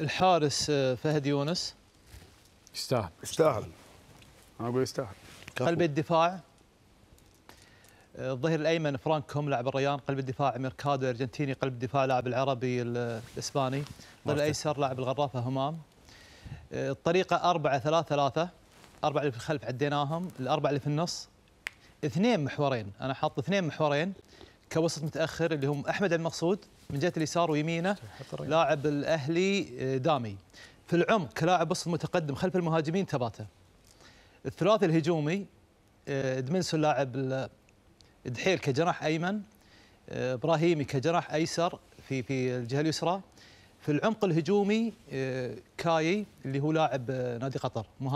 الحارس آه، فهد يونس يستاهل يستاهل انا اقول يستاهل قلب الدفاع آه، الظهير الايمن فرانكوم لاعب الريان قلب الدفاع ميركادو ارجنتيني قلب الدفاع لاعب العربي الاسباني الظهير الايسر لاعب الغرافه همام آه، الطريقه 4 3 3 أربعة اللي في الخلف عديناهم الأربعة اللي في النص اثنين محورين أنا حاط اثنين محورين كوسط متاخر اللي هم احمد المقصود من جهه اليسار ويمينه لاعب الاهلي آه، دامي في العمق كلاعب وسط متقدم خلف المهاجمين تباتا الثلاثي الهجومي آه، دمنسو لاعب دحيل كجناح ايمن آه، ابراهيمي كجناح ايسر في في الجهه اليسرى في العمق الهجومي كاي اللي هو لاعب نادي قطر